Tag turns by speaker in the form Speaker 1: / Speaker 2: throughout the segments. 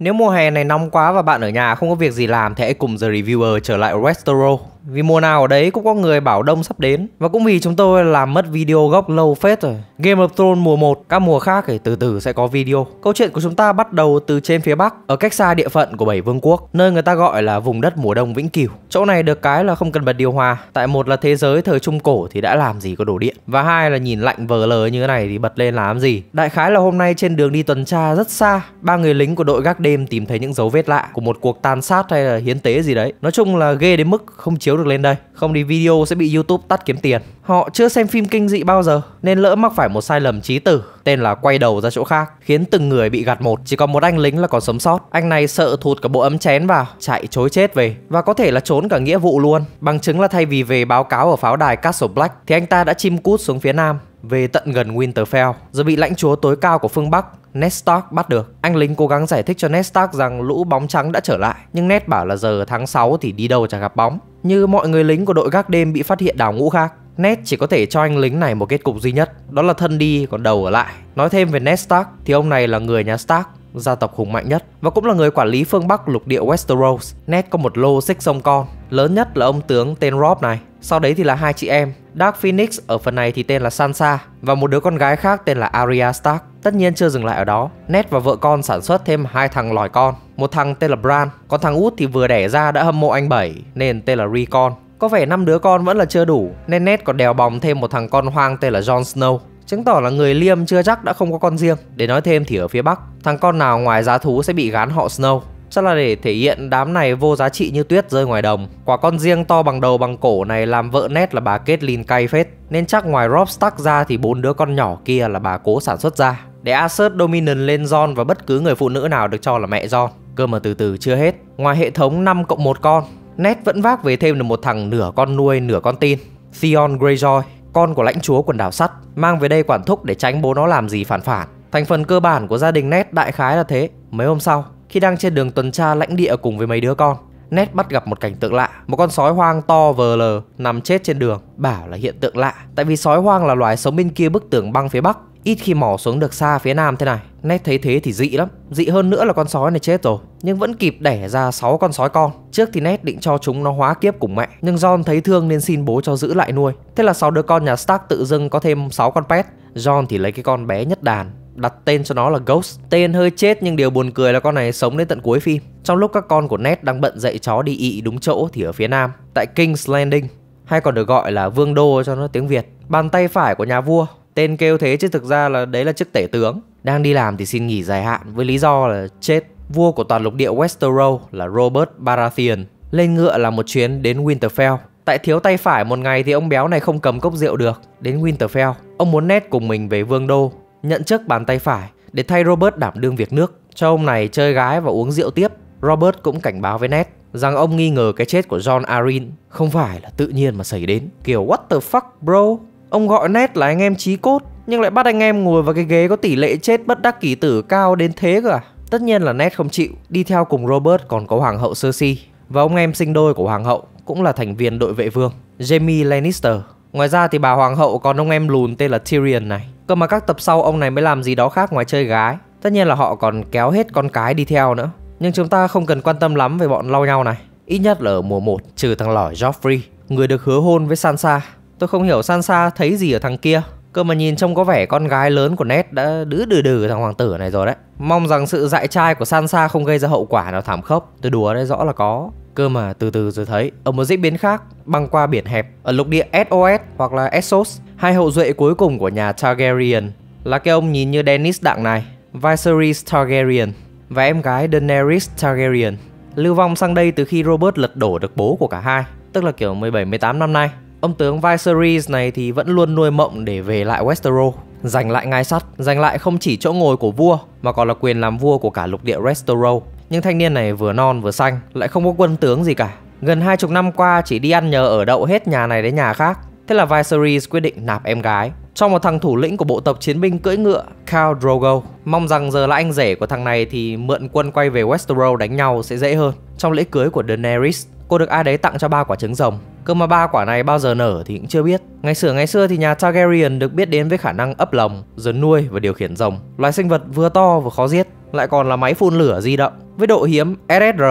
Speaker 1: Nếu mùa hè này nóng quá và bạn ở nhà không có việc gì làm thì hãy cùng The Reviewer trở lại Westeros. Vì mùa nào ở đấy cũng có người bảo đông sắp đến Và cũng vì chúng tôi làm mất video gốc lâu phết rồi Game of Thrones mùa 1, các mùa khác thì từ từ sẽ có video Câu chuyện của chúng ta bắt đầu từ trên phía Bắc Ở cách xa địa phận của bảy vương quốc Nơi người ta gọi là vùng đất mùa đông vĩnh cửu Chỗ này được cái là không cần bật điều hòa Tại một là thế giới thời trung cổ thì đã làm gì có đổ điện Và hai là nhìn lạnh vờ lờ như thế này thì bật lên làm gì Đại khái là hôm nay trên đường đi tuần tra rất xa Ba người lính của đội gác đêm tìm thấy những dấu vết lạ Của một cuộc tàn sát hay là hiến tế gì đấy Nói chung là ghê đến mức không chịu chiếu được lên đây Không thì video sẽ bị Youtube tắt kiếm tiền Họ chưa xem phim kinh dị bao giờ Nên lỡ mắc phải một sai lầm trí tử Tên là quay đầu ra chỗ khác Khiến từng người bị gạt một Chỉ còn một anh lính là còn sống sót Anh này sợ thụt cả bộ ấm chén vào Chạy chối chết về Và có thể là trốn cả nghĩa vụ luôn Bằng chứng là thay vì về báo cáo ở pháo đài Castle Black Thì anh ta đã chim cút xuống phía nam về tận gần Winterfell rồi bị lãnh chúa tối cao của phương Bắc Ned Stark bắt được. Anh lính cố gắng giải thích cho Ned Stark rằng lũ bóng trắng đã trở lại, nhưng Ned bảo là giờ tháng 6 thì đi đâu chả gặp bóng. Như mọi người lính của đội gác đêm bị phát hiện đào ngũ khác, Ned chỉ có thể cho anh lính này một kết cục duy nhất, đó là thân đi còn đầu ở lại. Nói thêm về Ned Stark thì ông này là người nhà Stark, gia tộc hùng mạnh nhất và cũng là người quản lý phương Bắc lục địa Westeros. Ned có một lô xích sông con, lớn nhất là ông tướng tên Rob này, sau đấy thì là hai chị em Dark Phoenix ở phần này thì tên là Sansa và một đứa con gái khác tên là Arya Stark. Tất nhiên chưa dừng lại ở đó, Ned và vợ con sản xuất thêm hai thằng lòi con, một thằng tên là Bran, còn thằng út thì vừa đẻ ra đã hâm mộ anh bảy nên tên là Recon. Có vẻ năm đứa con vẫn là chưa đủ nên Ned còn đèo bòng thêm một thằng con hoang tên là Jon Snow. Chứng tỏ là người Liêm chưa chắc đã không có con riêng. Để nói thêm thì ở phía Bắc, thằng con nào ngoài giá thú sẽ bị gán họ Snow Chắc là để thể hiện đám này vô giá trị như tuyết rơi ngoài đồng. Quả con riêng to bằng đầu bằng cổ này làm vợ nét là bà Caitlyn cay phết. Nên chắc ngoài Rob Stark ra thì bốn đứa con nhỏ kia là bà cố sản xuất ra. Để assert dominion lên John và bất cứ người phụ nữ nào được cho là mẹ John. Cơ mà từ từ chưa hết. Ngoài hệ thống 5 cộng 1 con, Ned vẫn vác về thêm được một thằng nửa con nuôi nửa con tin. Theon Greyjoy, con của lãnh chúa quần đảo sắt, mang về đây quản thúc để tránh bố nó làm gì phản phản. Thành phần cơ bản của gia đình Ned đại khái là thế. Mấy hôm sau, khi đang trên đường tuần tra lãnh địa cùng với mấy đứa con. Ned bắt gặp một cảnh tượng lạ, một con sói hoang to vờ lờ nằm chết trên đường, bảo là hiện tượng lạ, tại vì sói hoang là loài sống bên kia bức tường băng phía bắc, ít khi mò xuống được xa phía nam thế này. Ned thấy thế thì dị lắm, dị hơn nữa là con sói này chết rồi, nhưng vẫn kịp đẻ ra 6 con sói con. Trước thì Ned định cho chúng nó hóa kiếp cùng mẹ, nhưng John thấy thương nên xin bố cho giữ lại nuôi. Thế là 6 đứa con nhà Stark tự dưng có thêm 6 con pet. John thì lấy cái con bé nhất đàn đặt tên cho nó là Ghost. Tên hơi chết nhưng điều buồn cười là con này sống đến tận cuối phim. Trong lúc các con của Ned đang bận dạy chó đi ị đúng chỗ thì ở phía nam, tại King's Landing, hay còn được gọi là Vương Đô cho nó tiếng Việt, bàn tay phải của nhà vua. Tên kêu thế chứ thực ra là đấy là chức tể tướng. Đang đi làm thì xin nghỉ dài hạn với lý do là chết. Vua của toàn lục địa Westeros là Robert Baratheon lên ngựa là một chuyến đến Winterfell. Tại thiếu tay phải một ngày thì ông béo này không cầm cốc rượu được, đến Winterfell. Ông muốn nét cùng mình về Vương Đô, nhận trước bàn tay phải để thay Robert đảm đương việc nước, cho ông này chơi gái và uống rượu tiếp. Robert cũng cảnh báo với Ned rằng ông nghi ngờ cái chết của John Arryn không phải là tự nhiên mà xảy đến. Kiểu what the fuck bro? Ông gọi Ned là anh em chí cốt nhưng lại bắt anh em ngồi vào cái ghế có tỷ lệ chết bất đắc kỳ tử cao đến thế cơ à? Tất nhiên là Ned không chịu, đi theo cùng Robert còn có hoàng hậu Cersei và ông em sinh đôi của hoàng hậu cũng là thành viên đội vệ vương, Jamie Lannister. Ngoài ra thì bà hoàng hậu còn ông em lùn tên là Tyrion này. Cơ mà các tập sau ông này mới làm gì đó khác ngoài chơi gái Tất nhiên là họ còn kéo hết con cái đi theo nữa Nhưng chúng ta không cần quan tâm lắm về bọn lau nhau này Ít nhất là ở mùa 1 trừ thằng lỏi Joffrey Người được hứa hôn với Sansa Tôi không hiểu Sansa thấy gì ở thằng kia Cơ mà nhìn trông có vẻ con gái lớn của Ned đã đứ đừ đừ thằng hoàng tử này rồi đấy. Mong rằng sự dại trai của Sansa không gây ra hậu quả nào thảm khốc. Tôi đùa đấy rõ là có. Cơ mà từ từ rồi thấy, ở một diễn biến khác, băng qua biển hẹp, ở lục địa SOS hoặc là Essos, hai hậu duệ cuối cùng của nhà Targaryen là cái ông nhìn như Dennis đặng này, Viserys Targaryen và em gái Daenerys Targaryen lưu vong sang đây từ khi Robert lật đổ được bố của cả hai, tức là kiểu 17-18 năm nay. Ông tướng Viserys này thì vẫn luôn nuôi mộng để về lại Westeros, giành lại ngai sắt, giành lại không chỉ chỗ ngồi của vua mà còn là quyền làm vua của cả lục địa Westeros. Nhưng thanh niên này vừa non vừa xanh, lại không có quân tướng gì cả. Gần hai chục năm qua chỉ đi ăn nhờ ở đậu hết nhà này đến nhà khác. Thế là Viserys quyết định nạp em gái cho một thằng thủ lĩnh của bộ tộc chiến binh cưỡi ngựa Khal Drogo. Mong rằng giờ là anh rể của thằng này thì mượn quân quay về Westeros đánh nhau sẽ dễ hơn. Trong lễ cưới của Daenerys, cô được ai đấy tặng cho ba quả trứng rồng Cơ mà ba quả này bao giờ nở thì cũng chưa biết. Ngày xưa ngày xưa thì nhà Targaryen được biết đến với khả năng ấp lồng, dấn nuôi và điều khiển rồng. Loài sinh vật vừa to vừa khó giết, lại còn là máy phun lửa di động. Với độ hiếm SSR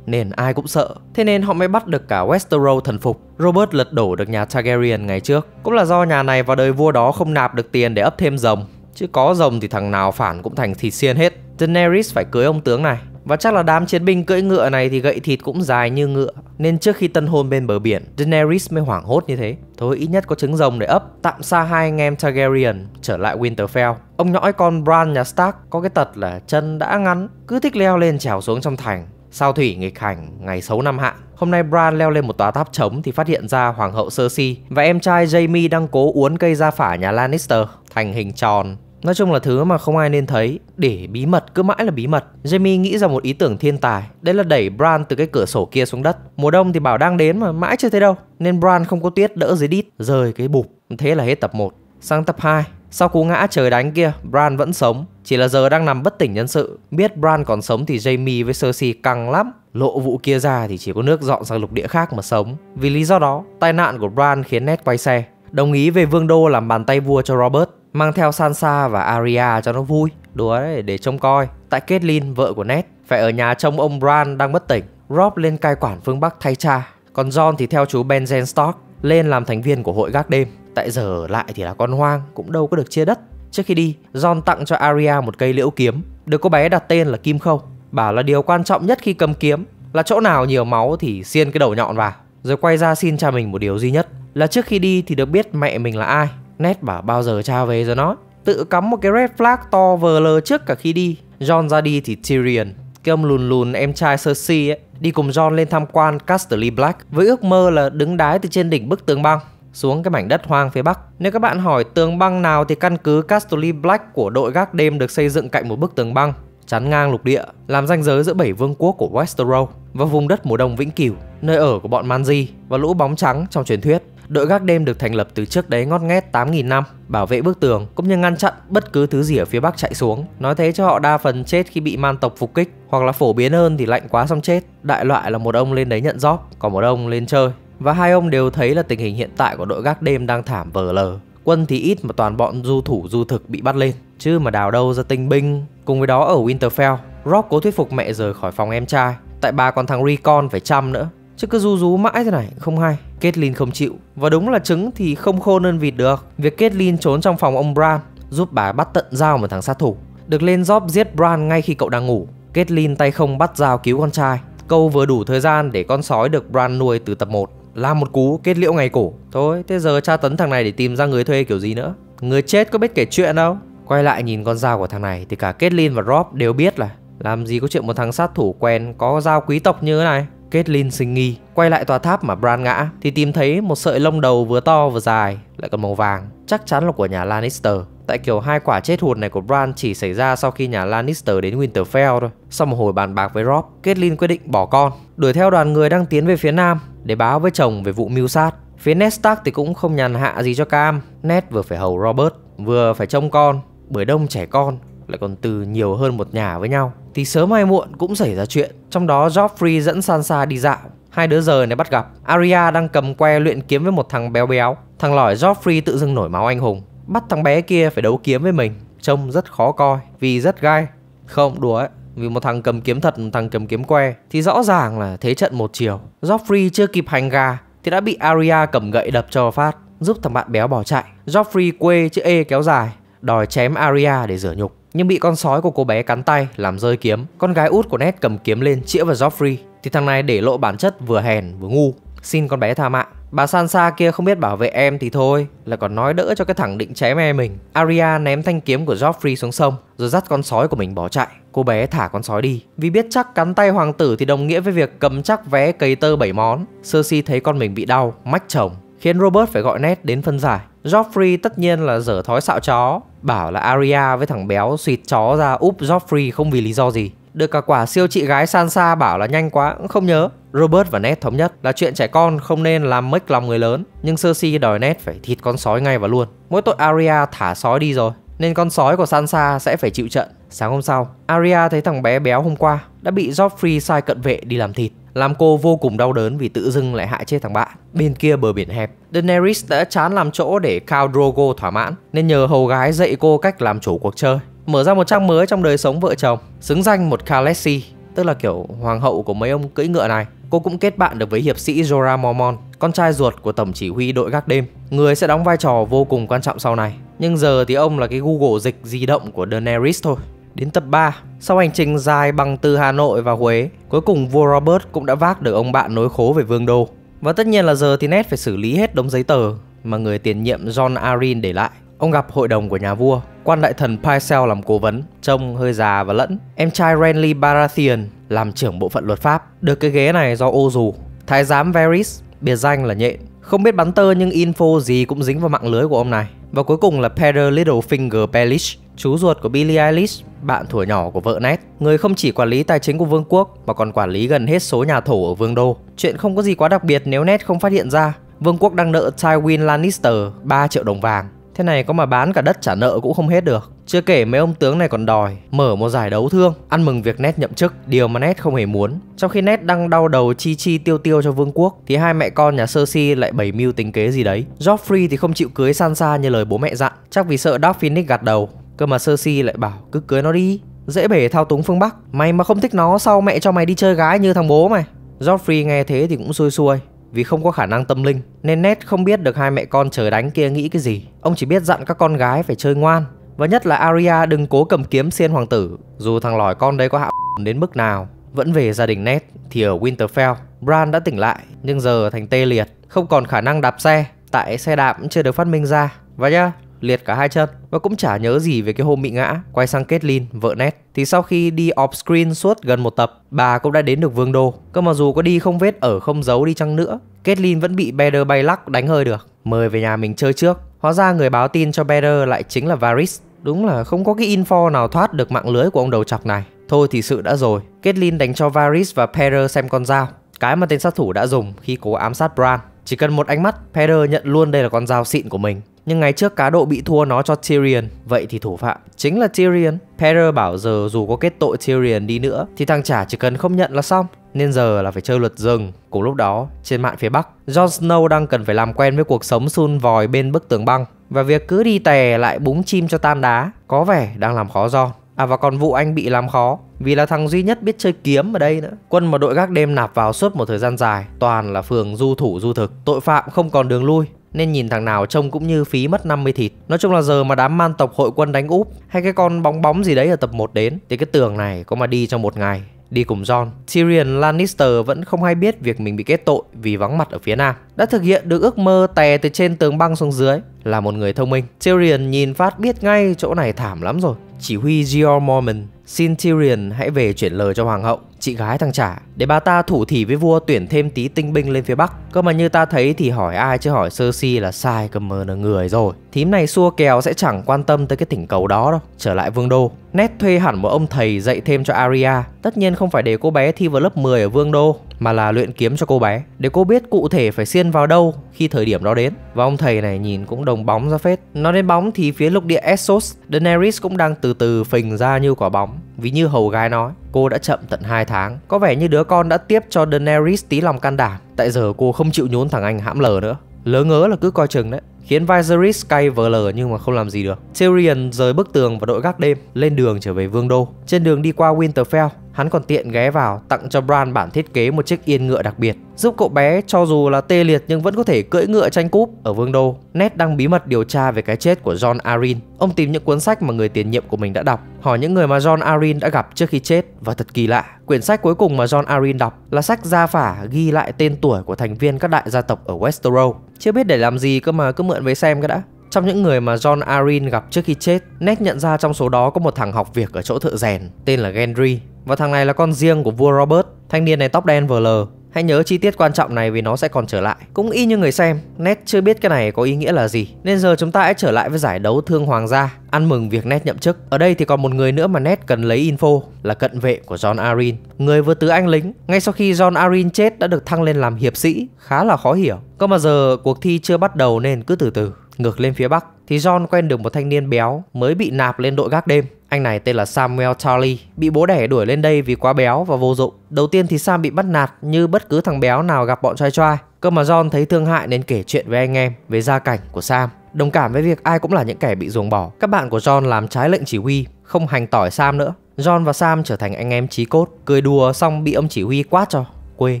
Speaker 1: nên ai cũng sợ. Thế nên họ mới bắt được cả Westeros thần phục. Robert lật đổ được nhà Targaryen ngày trước. Cũng là do nhà này vào đời vua đó không nạp được tiền để ấp thêm rồng. Chứ có rồng thì thằng nào phản cũng thành thịt xiên hết. Daenerys phải cưới ông tướng này và chắc là đám chiến binh cưỡi ngựa này thì gậy thịt cũng dài như ngựa Nên trước khi tân hôn bên bờ biển Daenerys mới hoảng hốt như thế Thôi ít nhất có trứng rồng để ấp Tạm xa hai anh em Targaryen trở lại Winterfell Ông nhõi con Bran nhà Stark có cái tật là chân đã ngắn Cứ thích leo lên trèo xuống trong thành Sao thủy nghịch hành, ngày xấu năm hạ. Hôm nay Bran leo lên một tòa tháp trống thì phát hiện ra hoàng hậu Cersei Và em trai Jaime đang cố uốn cây da phả nhà Lannister Thành hình tròn Nói chung là thứ mà không ai nên thấy, để bí mật cứ mãi là bí mật. Jamie nghĩ ra một ý tưởng thiên tài, đấy là đẩy Bran từ cái cửa sổ kia xuống đất. Mùa đông thì bảo đang đến mà mãi chưa thấy đâu, nên Bran không có tuyết đỡ dưới đít, rời cái bụp. Thế là hết tập 1. Sang tập 2, sau cú ngã trời đánh kia, Bran vẫn sống, chỉ là giờ đang nằm bất tỉnh nhân sự. Biết Bran còn sống thì Jamie với Cersei căng lắm. Lộ vụ kia ra thì chỉ có nước dọn sang lục địa khác mà sống. Vì lý do đó, tai nạn của Bran khiến Ned quay xe, đồng ý về Vương đô làm bàn tay vua cho Robert mang theo Sansa và Arya cho nó vui. Đùa đấy, để trông coi. Tại Caitlyn, vợ của Ned, phải ở nhà trông ông Bran đang bất tỉnh. Rob lên cai quản phương Bắc thay cha. Còn John thì theo chú Benjen Stark lên làm thành viên của hội gác đêm. Tại giờ lại thì là con hoang, cũng đâu có được chia đất. Trước khi đi, John tặng cho Arya một cây liễu kiếm, được cô bé đặt tên là Kim Khâu. Bảo là điều quan trọng nhất khi cầm kiếm là chỗ nào nhiều máu thì xiên cái đầu nhọn vào. Rồi quay ra xin cha mình một điều duy nhất là trước khi đi thì được biết mẹ mình là ai Ned bảo bao giờ cha về rồi nó Tự cắm một cái red flag to vờ lờ trước cả khi đi John ra đi thì Tyrion Cái ông lùn lùn em trai Cersei ấy Đi cùng John lên tham quan Casterly Black Với ước mơ là đứng đái từ trên đỉnh bức tường băng xuống cái mảnh đất hoang phía Bắc. Nếu các bạn hỏi tường băng nào thì căn cứ Casterly Black của đội gác đêm được xây dựng cạnh một bức tường băng chắn ngang lục địa, làm ranh giới giữa bảy vương quốc của Westeros và vùng đất mùa đông vĩnh cửu, nơi ở của bọn Manji và lũ bóng trắng trong truyền thuyết. Đội gác đêm được thành lập từ trước đấy ngót nghét 8.000 năm, bảo vệ bức tường cũng như ngăn chặn bất cứ thứ gì ở phía bắc chạy xuống. Nói thế cho họ đa phần chết khi bị man tộc phục kích, hoặc là phổ biến hơn thì lạnh quá xong chết. Đại loại là một ông lên đấy nhận job, còn một ông lên chơi. Và hai ông đều thấy là tình hình hiện tại của đội gác đêm đang thảm vờ lờ. Quân thì ít mà toàn bọn du thủ du thực bị bắt lên, chứ mà đào đâu ra tinh binh. Cùng với đó ở Winterfell, Rock cố thuyết phục mẹ rời khỏi phòng em trai, tại bà còn thằng Recon phải chăm nữa Chứ cứ rú rú mãi thế này, không hay. Caitlyn không chịu. Và đúng là trứng thì không khôn hơn vịt được. Việc Caitlyn trốn trong phòng ông Bran giúp bà bắt tận dao một thằng sát thủ. Được lên job giết Bran ngay khi cậu đang ngủ. Caitlyn tay không bắt dao cứu con trai. Câu vừa đủ thời gian để con sói được Bran nuôi từ tập 1. Làm một cú kết liễu ngày cổ. Thôi, thế giờ tra tấn thằng này để tìm ra người thuê kiểu gì nữa. Người chết có biết kể chuyện đâu. Quay lại nhìn con dao của thằng này thì cả Caitlyn và Rob đều biết là làm gì có chuyện một thằng sát thủ quen có dao quý tộc như thế này. Caitlyn sinh nghi, quay lại tòa tháp mà Bran ngã thì tìm thấy một sợi lông đầu vừa to vừa dài, lại còn màu vàng, chắc chắn là của nhà Lannister. Tại kiểu hai quả chết hụt này của Bran chỉ xảy ra sau khi nhà Lannister đến Winterfell thôi. Sau một hồi bàn bạc với Rob, Caitlyn quyết định bỏ con, đuổi theo đoàn người đang tiến về phía nam để báo với chồng về vụ mưu sát. Phía Ned Stark thì cũng không nhàn hạ gì cho Cam. Ned vừa phải hầu Robert, vừa phải trông con, bởi đông trẻ con lại còn từ nhiều hơn một nhà với nhau thì sớm hay muộn cũng xảy ra chuyện. Trong đó Joffrey dẫn Sansa đi dạo. Hai đứa giờ này bắt gặp. Arya đang cầm que luyện kiếm với một thằng béo béo. Thằng lỏi Joffrey tự dưng nổi máu anh hùng. Bắt thằng bé kia phải đấu kiếm với mình. Trông rất khó coi vì rất gai. Không đùa ấy. Vì một thằng cầm kiếm thật, một thằng cầm kiếm que Thì rõ ràng là thế trận một chiều Joffrey chưa kịp hành gà Thì đã bị Arya cầm gậy đập cho phát Giúp thằng bạn béo bỏ chạy Joffrey quê chữ E kéo dài Đòi chém Arya để rửa nhục nhưng bị con sói của cô bé cắn tay làm rơi kiếm. Con gái út của Ned cầm kiếm lên chĩa vào Joffrey thì thằng này để lộ bản chất vừa hèn vừa ngu, xin con bé tha mạng. Bà Sansa kia không biết bảo vệ em thì thôi, là còn nói đỡ cho cái thằng định chém em mình. Arya ném thanh kiếm của Joffrey xuống sông, rồi dắt con sói của mình bỏ chạy. Cô bé thả con sói đi, vì biết chắc cắn tay hoàng tử thì đồng nghĩa với việc cầm chắc vé cầy tơ bảy món. Cersei thấy con mình bị đau, mách chồng, khiến Robert phải gọi Ned đến phân giải. Joffrey tất nhiên là dở thói xạo chó, bảo là Arya với thằng béo xịt chó ra úp Joffrey không vì lý do gì. Được cả quả siêu chị gái Sansa bảo là nhanh quá, cũng không nhớ. Robert và Ned thống nhất là chuyện trẻ con không nên làm mất lòng người lớn, nhưng Cersei đòi Ned phải thịt con sói ngay và luôn. Mỗi tội Arya thả sói đi rồi, nên con sói của Sansa sẽ phải chịu trận. Sáng hôm sau, Arya thấy thằng bé béo hôm qua đã bị Joffrey sai cận vệ đi làm thịt làm cô vô cùng đau đớn vì tự dưng lại hại chết thằng bạn. Bên kia bờ biển hẹp, Daenerys đã chán làm chỗ để Khal Drogo thỏa mãn, nên nhờ hầu gái dạy cô cách làm chủ cuộc chơi, mở ra một trang mới trong đời sống vợ chồng, xứng danh một Khaleesi, tức là kiểu hoàng hậu của mấy ông cưỡi ngựa này. Cô cũng kết bạn được với hiệp sĩ Jorah Mormont, con trai ruột của tổng chỉ huy đội gác đêm, người sẽ đóng vai trò vô cùng quan trọng sau này. Nhưng giờ thì ông là cái Google dịch di động của Daenerys thôi đến tập 3. Sau hành trình dài bằng từ Hà Nội và Huế, cuối cùng vua Robert cũng đã vác được ông bạn nối khố về Vương Đô. Và tất nhiên là giờ thì Ned phải xử lý hết đống giấy tờ mà người tiền nhiệm John Arryn để lại. Ông gặp hội đồng của nhà vua, quan đại thần Pycelle làm cố vấn, trông hơi già và lẫn. Em trai Renly Baratheon làm trưởng bộ phận luật pháp, được cái ghế này do ô dù. Thái giám Varys, biệt danh là nhện, không biết bắn tơ nhưng info gì cũng dính vào mạng lưới của ông này. Và cuối cùng là Peter Littlefinger Baelish, chú ruột của Billie Eilish bạn thuở nhỏ của vợ Ned, người không chỉ quản lý tài chính của Vương quốc mà còn quản lý gần hết số nhà thổ ở Vương đô. Chuyện không có gì quá đặc biệt nếu Ned không phát hiện ra. Vương quốc đang nợ Tywin Lannister 3 triệu đồng vàng. Thế này có mà bán cả đất trả nợ cũng không hết được. Chưa kể mấy ông tướng này còn đòi mở một giải đấu thương, ăn mừng việc Ned nhậm chức, điều mà Ned không hề muốn. Trong khi Ned đang đau đầu chi chi tiêu tiêu cho vương quốc, thì hai mẹ con nhà Cersei lại bày mưu tính kế gì đấy. Joffrey thì không chịu cưới Sansa như lời bố mẹ dặn, chắc vì sợ Dark Phoenix gạt đầu Cơ mà Cersei lại bảo cứ cưới nó đi Dễ bể thao túng phương Bắc Mày mà không thích nó sau mẹ cho mày đi chơi gái như thằng bố mày Joffrey nghe thế thì cũng xui xui vì không có khả năng tâm linh nên Ned không biết được hai mẹ con trời đánh kia nghĩ cái gì. Ông chỉ biết dặn các con gái phải chơi ngoan và nhất là Arya đừng cố cầm kiếm xiên hoàng tử dù thằng lòi con đấy có hạ đến mức nào. Vẫn về gia đình Ned thì ở Winterfell, Bran đã tỉnh lại nhưng giờ thành tê liệt, không còn khả năng đạp xe tại xe đạp cũng chưa được phát minh ra. Và nhá, liệt cả hai chân và cũng chả nhớ gì về cái hôm bị ngã. Quay sang Caitlyn, vợ Ned, thì sau khi đi off-screen suốt gần một tập, bà cũng đã đến được Vương Đô. Cơ mà dù có đi không vết ở không giấu đi chăng nữa, Caitlyn vẫn bị Beder bay lắc đánh hơi được. Mời về nhà mình chơi trước. Hóa ra người báo tin cho Beder lại chính là Varys. Đúng là không có cái info nào thoát được mạng lưới của ông đầu chọc này. Thôi thì sự đã rồi, Caitlyn đánh cho Varys và Peder xem con dao, cái mà tên sát thủ đã dùng khi cố ám sát Bran. Chỉ cần một ánh mắt, Peter nhận luôn đây là con dao xịn của mình. Nhưng ngày trước cá độ bị thua nó cho Tyrion, vậy thì thủ phạm chính là Tyrion. Peter bảo giờ dù có kết tội Tyrion đi nữa thì thằng trả chỉ cần không nhận là xong. Nên giờ là phải chơi luật rừng Cùng lúc đó, trên mạng phía Bắc Jon Snow đang cần phải làm quen với cuộc sống sun vòi bên bức tường băng Và việc cứ đi tè lại búng chim cho tan đá Có vẻ đang làm khó Jon À và còn vụ anh bị làm khó Vì là thằng duy nhất biết chơi kiếm ở đây nữa Quân mà đội gác đêm nạp vào suốt một thời gian dài Toàn là phường du thủ du thực Tội phạm không còn đường lui nên nhìn thằng nào trông cũng như phí mất 50 thịt. Nói chung là giờ mà đám man tộc hội quân đánh úp hay cái con bóng bóng gì đấy ở tập 1 đến thì cái tường này có mà đi trong một ngày đi cùng Jon. Tyrion Lannister vẫn không hay biết việc mình bị kết tội vì vắng mặt ở phía Nam. Đã thực hiện được ước mơ tè từ trên tường băng xuống dưới là một người thông minh. Tyrion nhìn phát biết ngay chỗ này thảm lắm rồi. Chỉ huy George Mormon xin Tyrion hãy về chuyển lời cho hoàng hậu chị gái thằng trả để bà ta thủ thỉ với vua tuyển thêm tí tinh binh lên phía bắc cơ mà như ta thấy thì hỏi ai chứ hỏi sơ si là sai cầm mờ là người rồi thím này xua kèo sẽ chẳng quan tâm tới cái thỉnh cầu đó đâu trở lại vương đô nét thuê hẳn một ông thầy dạy thêm cho aria tất nhiên không phải để cô bé thi vào lớp 10 ở vương đô mà là luyện kiếm cho cô bé để cô biết cụ thể phải xiên vào đâu khi thời điểm đó đến và ông thầy này nhìn cũng đồng bóng ra phết nói đến bóng thì phía lục địa essos daenerys cũng đang từ từ phình ra như quả bóng vì như hầu gái nói, cô đã chậm tận 2 tháng. Có vẻ như đứa con đã tiếp cho Daenerys tí lòng can đảm. Tại giờ cô không chịu nhốn thằng anh hãm lờ nữa. Lỡ ngớ là cứ coi chừng đấy khiến Viserys cay vờ lờ nhưng mà không làm gì được. Tyrion rời bức tường và đội gác đêm lên đường trở về vương đô. Trên đường đi qua Winterfell, hắn còn tiện ghé vào tặng cho Bran bản thiết kế một chiếc yên ngựa đặc biệt, giúp cậu bé cho dù là tê liệt nhưng vẫn có thể cưỡi ngựa tranh cúp ở vương đô. Ned đang bí mật điều tra về cái chết của John Arryn. Ông tìm những cuốn sách mà người tiền nhiệm của mình đã đọc, hỏi những người mà John Arryn đã gặp trước khi chết và thật kỳ lạ, quyển sách cuối cùng mà John Arryn đọc là sách gia phả ghi lại tên tuổi của thành viên các đại gia tộc ở Westeros. Chưa biết để làm gì cơ mà cứ mượn với xem cái đã. Trong những người mà John Arin gặp trước khi chết, Ned nhận ra trong số đó có một thằng học việc ở chỗ thợ rèn tên là Gendry. Và thằng này là con riêng của vua Robert, thanh niên này tóc đen vừa lờ. Hãy nhớ chi tiết quan trọng này vì nó sẽ còn trở lại. Cũng y như người xem, Ned chưa biết cái này có ý nghĩa là gì. Nên giờ chúng ta hãy trở lại với giải đấu thương hoàng gia, ăn mừng việc Ned nhậm chức. Ở đây thì còn một người nữa mà Ned cần lấy info là cận vệ của John Arryn. Người vừa tứ anh lính, ngay sau khi John Arryn chết đã được thăng lên làm hiệp sĩ, khá là khó hiểu. Cơ mà giờ cuộc thi chưa bắt đầu nên cứ từ từ. Ngược lên phía Bắc thì John quen được một thanh niên béo mới bị nạp lên đội gác đêm. Anh này tên là Samuel Charlie, bị bố đẻ đuổi lên đây vì quá béo và vô dụng. Đầu tiên thì Sam bị bắt nạt như bất cứ thằng béo nào gặp bọn trai trai. Cơ mà John thấy thương hại nên kể chuyện với anh em về gia cảnh của Sam. Đồng cảm với việc ai cũng là những kẻ bị ruồng bỏ. Các bạn của John làm trái lệnh chỉ huy, không hành tỏi Sam nữa. John và Sam trở thành anh em trí cốt, cười đùa xong bị ông chỉ huy quát cho quê.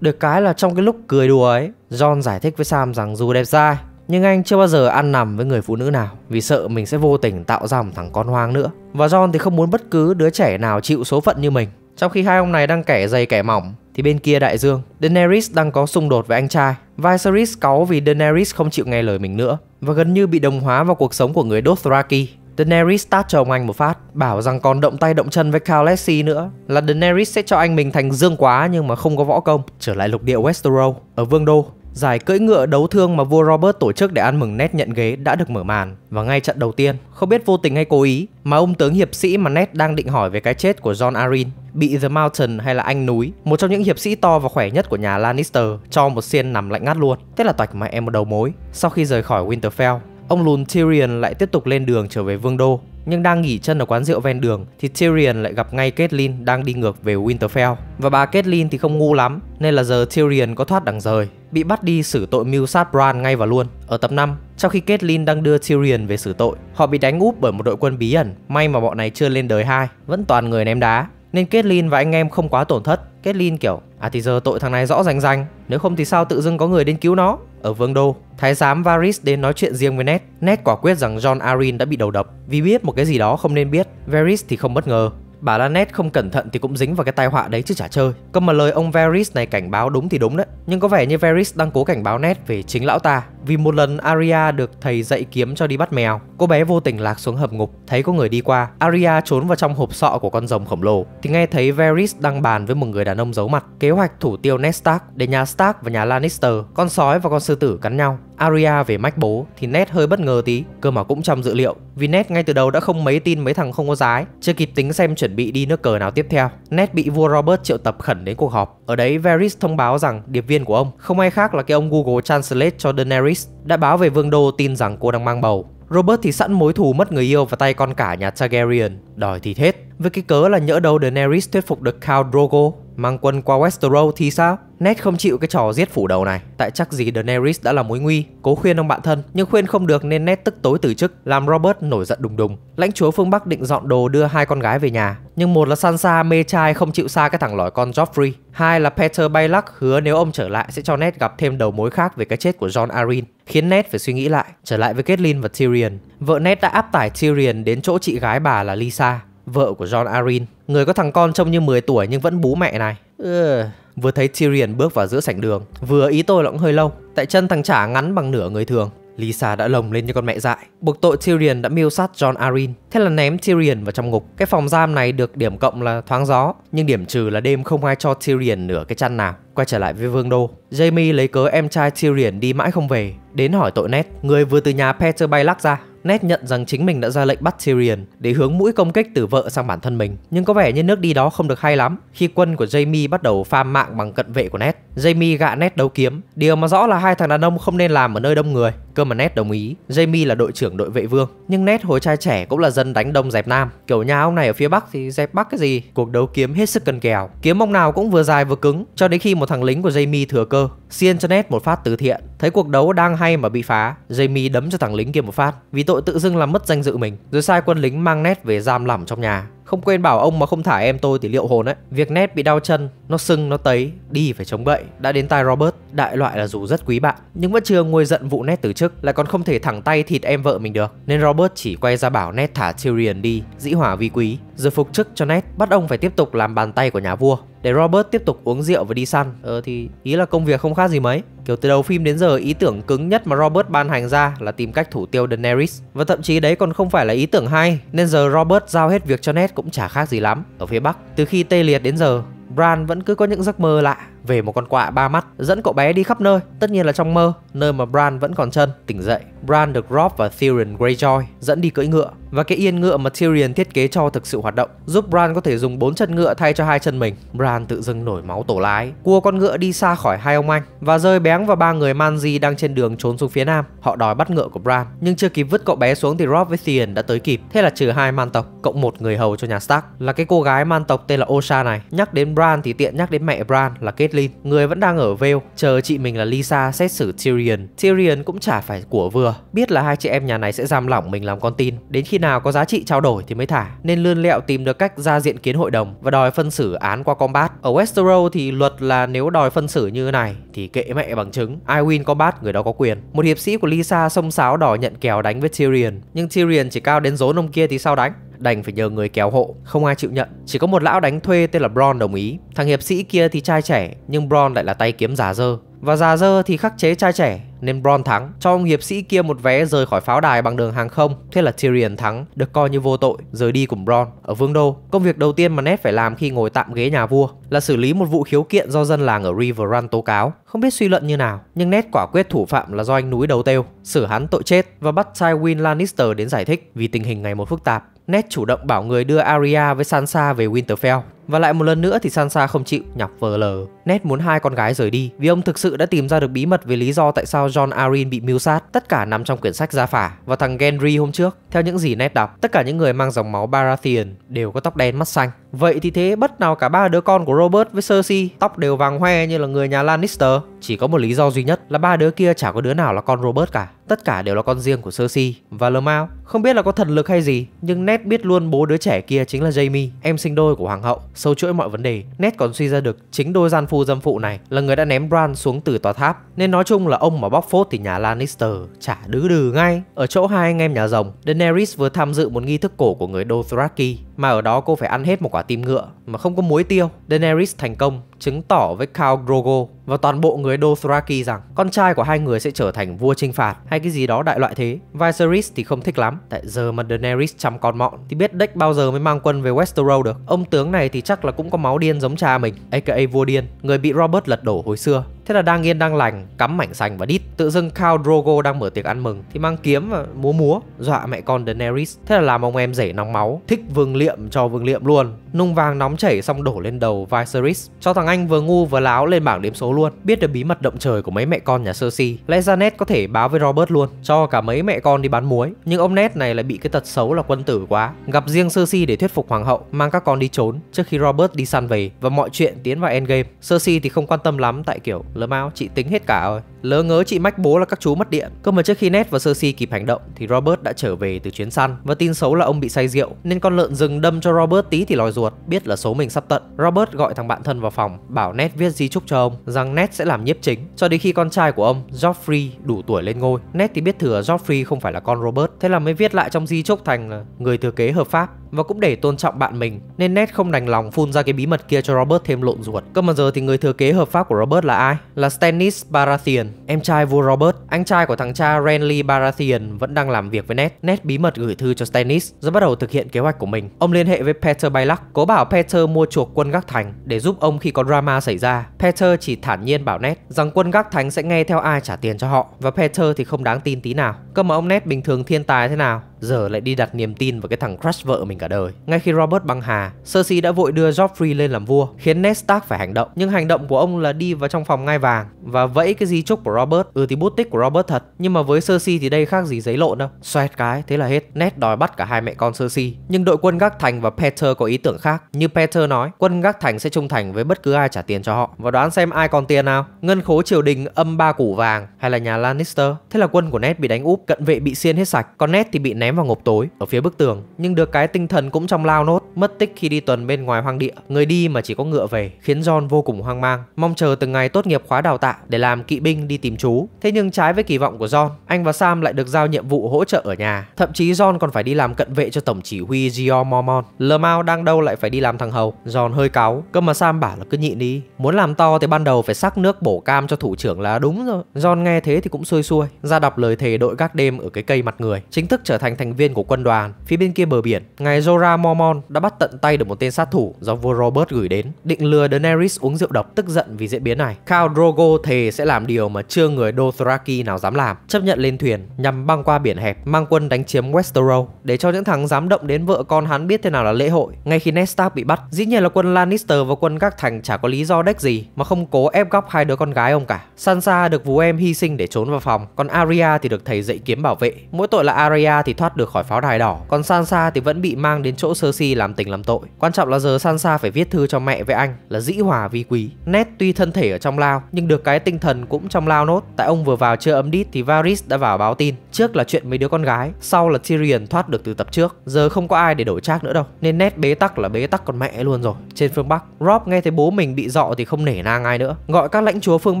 Speaker 1: Được cái là trong cái lúc cười đùa ấy, John giải thích với Sam rằng dù đẹp trai nhưng anh chưa bao giờ ăn nằm với người phụ nữ nào vì sợ mình sẽ vô tình tạo ra một thằng con hoang nữa. Và John thì không muốn bất cứ đứa trẻ nào chịu số phận như mình. Trong khi hai ông này đang kẻ dày kẻ mỏng thì bên kia đại dương, Daenerys đang có xung đột với anh trai. Viserys cáu vì Daenerys không chịu nghe lời mình nữa và gần như bị đồng hóa vào cuộc sống của người Dothraki. Daenerys tát cho ông anh một phát, bảo rằng còn động tay động chân với Khaleesi nữa là Daenerys sẽ cho anh mình thành dương quá nhưng mà không có võ công. Trở lại lục địa Westeros ở Vương Đô, Giải cưỡi ngựa đấu thương mà vua Robert tổ chức để ăn mừng Ned nhận ghế đã được mở màn và ngay trận đầu tiên, không biết vô tình hay cố ý mà ông tướng hiệp sĩ mà Ned đang định hỏi về cái chết của John Arryn bị The Mountain hay là anh núi, một trong những hiệp sĩ to và khỏe nhất của nhà Lannister cho một xiên nằm lạnh ngắt luôn. Thế là toạch mẹ một đầu mối. Sau khi rời khỏi Winterfell, ông lùn Tyrion lại tiếp tục lên đường trở về vương đô nhưng đang nghỉ chân ở quán rượu ven đường thì Tyrion lại gặp ngay Catelyn đang đi ngược về Winterfell. Và bà Catelyn thì không ngu lắm, nên là giờ Tyrion có thoát đằng rời, bị bắt đi xử tội mưu sát Bran ngay và luôn. Ở tập 5, trong khi Catelyn đang đưa Tyrion về xử tội, họ bị đánh úp bởi một đội quân bí ẩn, may mà bọn này chưa lên đời hai, vẫn toàn người ném đá. Nên Catelyn và anh em không quá tổn thất, Catelyn kiểu À thì giờ tội thằng này rõ ràng rành Nếu không thì sao tự dưng có người đến cứu nó ở Vương Đô. Thái giám Varys đến nói chuyện riêng với Ned. Ned quả quyết rằng John Arryn đã bị đầu độc vì biết một cái gì đó không nên biết. Varys thì không bất ngờ. Bà là Ned không cẩn thận thì cũng dính vào cái tai họa đấy chứ chả chơi. Cơ mà lời ông Varys này cảnh báo đúng thì đúng đấy. Nhưng có vẻ như Varys đang cố cảnh báo Ned về chính lão ta vì một lần Arya được thầy dạy kiếm cho đi bắt mèo. Cô bé vô tình lạc xuống hầm ngục, thấy có người đi qua. Arya trốn vào trong hộp sọ của con rồng khổng lồ thì nghe thấy Varys đang bàn với một người đàn ông giấu mặt kế hoạch thủ tiêu Ned Stark để nhà Stark và nhà Lannister, con sói và con sư tử cắn nhau. Arya về mách bố thì Ned hơi bất ngờ tí, cơ mà cũng trong dự liệu, vì Ned ngay từ đầu đã không mấy tin mấy thằng không có giá chưa kịp tính xem chuẩn bị đi nước cờ nào tiếp theo. Ned bị vua Robert triệu tập khẩn đến cuộc họp. Ở đấy Varys thông báo rằng điệp viên của ông không ai khác là cái ông Google Translate cho Daenerys Harris đã báo về vương đô tin rằng cô đang mang bầu. Robert thì sẵn mối thù mất người yêu và tay con cả nhà Targaryen, đòi thì hết. Với cái cớ là nhỡ đâu Daenerys thuyết phục được Khao Drogo Mang quân qua Westeros thì sao? Ned không chịu cái trò giết phủ đầu này. Tại chắc gì Daenerys đã là mối nguy, cố khuyên ông bạn thân, nhưng khuyên không được nên Ned tức tối từ chức, làm Robert nổi giận đùng đùng. Lãnh chúa phương Bắc định dọn đồ đưa hai con gái về nhà, nhưng một là Sansa mê trai không chịu xa cái thằng lỏi con Joffrey, hai là Peter Baelick hứa nếu ông trở lại sẽ cho Ned gặp thêm đầu mối khác về cái chết của Jon Arryn, khiến Ned phải suy nghĩ lại. Trở lại với Catelyn và Tyrion, vợ Ned đã áp tải Tyrion đến chỗ chị gái bà là Lisa vợ của John Arryn, người có thằng con trông như 10 tuổi nhưng vẫn bú mẹ này. Ừ. Vừa thấy Tyrion bước vào giữa sảnh đường, vừa ý tôi là cũng hơi lâu, tại chân thằng chả ngắn bằng nửa người thường. Lisa đã lồng lên như con mẹ dại, buộc tội Tyrion đã mưu sát John Arryn, thế là ném Tyrion vào trong ngục. Cái phòng giam này được điểm cộng là thoáng gió, nhưng điểm trừ là đêm không ai cho Tyrion nửa cái chăn nào. Quay trở lại với Vương Đô, Jaime lấy cớ em trai Tyrion đi mãi không về, đến hỏi tội Ned người vừa từ nhà Peter Baylak ra. Ned nhận rằng chính mình đã ra lệnh bắt Tyrion để hướng mũi công kích từ vợ sang bản thân mình. Nhưng có vẻ như nước đi đó không được hay lắm khi quân của Jaime bắt đầu pha mạng bằng cận vệ của Ned. Jaime gạ Ned đấu kiếm, điều mà rõ là hai thằng đàn ông không nên làm ở nơi đông người. Cơ mà Ned đồng ý, Jamie là đội trưởng đội vệ vương, nhưng Ned hồi trai trẻ cũng là dân đánh đông dẹp nam. Kiểu nhà ông này ở phía bắc thì dẹp bắc cái gì? Cuộc đấu kiếm hết sức cân kèo, kiếm ông nào cũng vừa dài vừa cứng, cho đến khi một thằng lính của Jamie thừa cơ, xiên cho Ned một phát từ thiện. Thấy cuộc đấu đang hay mà bị phá, Jamie đấm cho thằng lính kia một phát, vì tội tự dưng làm mất danh dự mình, rồi sai quân lính mang Ned về giam lỏng trong nhà. Không quên bảo ông mà không thả em tôi thì liệu hồn ấy. Việc Ned bị đau chân, nó sưng, nó tấy, đi phải chống bậy. Đã đến tai Robert, đại loại là dù rất quý bạn, nhưng vẫn chưa nguôi giận vụ Ned từ chức, lại còn không thể thẳng tay thịt em vợ mình được. Nên Robert chỉ quay ra bảo Ned thả Tyrion đi, dĩ hỏa vi quý. Rồi phục chức cho Ned bắt ông phải tiếp tục làm bàn tay của nhà vua. Để Robert tiếp tục uống rượu và đi săn, ờ thì ý là công việc không khác gì mấy. Kiểu từ đầu phim đến giờ ý tưởng cứng nhất mà Robert ban hành ra là tìm cách thủ tiêu Daenerys. Và thậm chí đấy còn không phải là ý tưởng hay, nên giờ Robert giao hết việc cho Ned cũng chả khác gì lắm. Ở phía Bắc, từ khi tê liệt đến giờ, Bran vẫn cứ có những giấc mơ lạ về một con quạ ba mắt dẫn cậu bé đi khắp nơi, tất nhiên là trong mơ, nơi mà Bran vẫn còn chân. Tỉnh dậy, Bran được Rob và Tyrion Greyjoy dẫn đi cưỡi ngựa và cái yên ngựa mà Tyrion thiết kế cho thực sự hoạt động, giúp Bran có thể dùng bốn chân ngựa thay cho hai chân mình. Bran tự dưng nổi máu tổ lái, cua con ngựa đi xa khỏi hai ông anh và rơi béng vào ba người Manji đang trên đường trốn xuống phía nam. Họ đòi bắt ngựa của Bran, nhưng chưa kịp vứt cậu bé xuống thì Rob với Tyrion đã tới kịp. Thế là trừ hai man tộc, cộng một người hầu cho nhà Stark là cái cô gái man tộc tên là Osha này. Nhắc đến Bran thì tiện nhắc đến mẹ Bran là kết Caitlyn, người vẫn đang ở Vale, chờ chị mình là Lisa xét xử Tyrion. Tyrion cũng chả phải của vừa, biết là hai chị em nhà này sẽ giam lỏng mình làm con tin, đến khi nào có giá trị trao đổi thì mới thả, nên lươn lẹo tìm được cách ra diện kiến hội đồng và đòi phân xử án qua combat. Ở Westeros thì luật là nếu đòi phân xử như này thì kệ mẹ bằng chứng, ai win combat người đó có quyền. Một hiệp sĩ của Lisa xông xáo đòi nhận kèo đánh với Tyrion, nhưng Tyrion chỉ cao đến rốn ông kia thì sao đánh đành phải nhờ người kéo hộ, không ai chịu nhận. Chỉ có một lão đánh thuê tên là Bron đồng ý. Thằng hiệp sĩ kia thì trai trẻ, nhưng Bron lại là tay kiếm già dơ. Và già dơ thì khắc chế trai trẻ nên Bron thắng, cho ông hiệp sĩ kia một vé rời khỏi pháo đài bằng đường hàng không. Thế là Tyrion thắng, được coi như vô tội, rời đi cùng Bron. Ở Vương Đô, công việc đầu tiên mà Ned phải làm khi ngồi tạm ghế nhà vua là xử lý một vụ khiếu kiện do dân làng ở Riverrun tố cáo. Không biết suy luận như nào, nhưng Ned quả quyết thủ phạm là do anh núi đầu têu, xử hắn tội chết và bắt Tywin Lannister đến giải thích vì tình hình ngày một phức tạp. Ned chủ động bảo người đưa Arya với Sansa về Winterfell và lại một lần nữa thì Sansa không chịu, nhọc vờ lờ. Ned muốn hai con gái rời đi vì ông thực sự đã tìm ra được bí mật về lý do tại sao John Arryn bị mưu sát. Tất cả nằm trong quyển sách gia phả và thằng Gendry hôm trước. Theo những gì Ned đọc, tất cả những người mang dòng máu Baratheon đều có tóc đen mắt xanh. Vậy thì thế bất nào cả ba đứa con của Robert với Cersei tóc đều vàng hoe như là người nhà Lannister. Chỉ có một lý do duy nhất là ba đứa kia chả có đứa nào là con Robert cả. Tất cả đều là con riêng của Cersei và Lermao. Không biết là có thần lực hay gì, nhưng Ned biết luôn bố đứa trẻ kia chính là Jaime, em sinh đôi của hoàng hậu sâu chuỗi mọi vấn đề. Ned còn suy ra được chính đôi gian phu dâm phụ này là người đã ném Bran xuống từ tòa tháp. Nên nói chung là ông mà bóc phốt thì nhà Lannister chả đứ đừ ngay. Ở chỗ hai anh em nhà rồng, Daenerys vừa tham dự một nghi thức cổ của người Dothraki mà ở đó cô phải ăn hết một quả tim ngựa mà không có muối tiêu, Daenerys thành công chứng tỏ với Khal Drogo và toàn bộ người Dothraki rằng con trai của hai người sẽ trở thành vua chinh phạt hay cái gì đó đại loại thế. Viserys thì không thích lắm, tại giờ mà Daenerys chăm con mọn thì biết Dex bao giờ mới mang quân về Westeros được. Ông tướng này thì chắc là cũng có máu điên giống cha mình, aka vua điên, người bị Robert lật đổ hồi xưa. Thế là đang yên đang lành, cắm mảnh sành và đít, tự dưng Khal Drogo đang mở tiệc ăn mừng thì mang kiếm và múa múa, dọa mẹ con Daenerys. Thế là làm ông em rể nóng máu, thích vương liệm cho vương liệm luôn. Nung vàng nóng chảy xong đổ lên đầu Viserys Cho thằng anh vừa ngu vừa láo lên bảng điểm số luôn Biết được bí mật động trời của mấy mẹ con nhà Cersei Lẽ ra Ned có thể báo với Robert luôn Cho cả mấy mẹ con đi bán muối Nhưng ông Ned này lại bị cái tật xấu là quân tử quá Gặp riêng Cersei để thuyết phục hoàng hậu Mang các con đi trốn trước khi Robert đi săn về Và mọi chuyện tiến vào endgame Cersei thì không quan tâm lắm tại kiểu lỡ mau chị tính hết cả rồi Lỡ ngớ chị mách bố là các chú mất điện Cơ mà trước khi Ned và Cersei kịp hành động Thì Robert đã trở về từ chuyến săn Và tin xấu là ông bị say rượu Nên con lợn rừng đâm cho Robert tí thì lòi ruột ruột biết là số mình sắp tận. Robert gọi thằng bạn thân vào phòng, bảo Ned viết di chúc cho ông rằng Ned sẽ làm nhiếp chính cho đến khi con trai của ông, Joffrey đủ tuổi lên ngôi. Ned thì biết thừa Joffrey không phải là con Robert, thế là mới viết lại trong di chúc thành người thừa kế hợp pháp và cũng để tôn trọng bạn mình nên Ned không đành lòng phun ra cái bí mật kia cho Robert thêm lộn ruột. Cơ mà giờ thì người thừa kế hợp pháp của Robert là ai? Là Stannis Baratheon, em trai vua Robert, anh trai của thằng cha Renly Baratheon vẫn đang làm việc với Ned. Ned bí mật gửi thư cho Stannis rồi bắt đầu thực hiện kế hoạch của mình. Ông liên hệ với Peter Baylak Cố bảo Peter mua chuộc quân gác thành để giúp ông khi có drama xảy ra. Peter chỉ thản nhiên bảo Ned rằng quân gác thành sẽ nghe theo ai trả tiền cho họ và Peter thì không đáng tin tí nào. Cơ mà ông Ned bình thường thiên tài thế nào giờ lại đi đặt niềm tin vào cái thằng crush vợ mình cả đời. Ngay khi Robert băng hà, Cersei đã vội đưa Joffrey lên làm vua, khiến Ned Stark phải hành động. Nhưng hành động của ông là đi vào trong phòng ngai vàng và vẫy cái di chúc của Robert. Ừ thì bút tích của Robert thật, nhưng mà với Cersei thì đây khác gì giấy lộn đâu. Xoẹt cái, thế là hết. Ned đòi bắt cả hai mẹ con Cersei. Nhưng đội quân gác thành và Peter có ý tưởng khác. Như Peter nói, quân gác thành sẽ trung thành với bất cứ ai trả tiền cho họ. Và đoán xem ai còn tiền nào? Ngân khố triều đình âm ba củ vàng hay là nhà Lannister? Thế là quân của Ned bị đánh úp, cận vệ bị xiên hết sạch, còn Ned thì bị ném ném vào ngục tối ở phía bức tường, nhưng được cái tinh thần cũng trong lao nốt, mất tích khi đi tuần bên ngoài hoang địa, người đi mà chỉ có ngựa về, khiến John vô cùng hoang mang, mong chờ từng ngày tốt nghiệp khóa đào tạo để làm kỵ binh đi tìm chú. Thế nhưng trái với kỳ vọng của John, anh và Sam lại được giao nhiệm vụ hỗ trợ ở nhà, thậm chí John còn phải đi làm cận vệ cho tổng chỉ huy Gio Mormon. Lemao đang đâu lại phải đi làm thằng hầu, John hơi cáu, cơ mà Sam bảo là cứ nhịn đi, muốn làm to thì ban đầu phải sắc nước bổ cam cho thủ trưởng là đúng rồi. John nghe thế thì cũng xuôi xuôi, ra đọc lời thề đội gác đêm ở cái cây mặt người, chính thức trở thành thành thành viên của quân đoàn phía bên kia bờ biển, ngài Jorah Mormon đã bắt tận tay được một tên sát thủ do vua Robert gửi đến, định lừa Daenerys uống rượu độc tức giận vì diễn biến này. Khao Drogo thề sẽ làm điều mà chưa người Dothraki nào dám làm, chấp nhận lên thuyền nhằm băng qua biển hẹp, mang quân đánh chiếm Westeros để cho những thằng dám động đến vợ con hắn biết thế nào là lễ hội. Ngay khi Ned Stark bị bắt, dĩ nhiên là quân Lannister và quân các thành chả có lý do đếch gì mà không cố ép góc hai đứa con gái ông cả. Sansa được vú em hy sinh để trốn vào phòng, còn Arya thì được thầy dạy kiếm bảo vệ. Mỗi tội là Arya thì thoát thoát được khỏi pháo đài đỏ, còn Sansa thì vẫn bị mang đến chỗ Cersei làm tình làm tội. Quan trọng là giờ Sansa phải viết thư cho mẹ với anh là dĩ hòa vi quý. Ned tuy thân thể ở trong lao nhưng được cái tinh thần cũng trong lao nốt. Tại ông vừa vào chưa ấm đít thì Varys đã vào báo tin. Trước là chuyện mấy đứa con gái, sau là Tyrion thoát được từ tập trước. Giờ không có ai để đổi trác nữa đâu, nên Ned bế tắc là bế tắc con mẹ luôn rồi. Trên phương Bắc, Rob nghe thấy bố mình bị dọ thì không nể nang ai nữa, gọi các lãnh chúa phương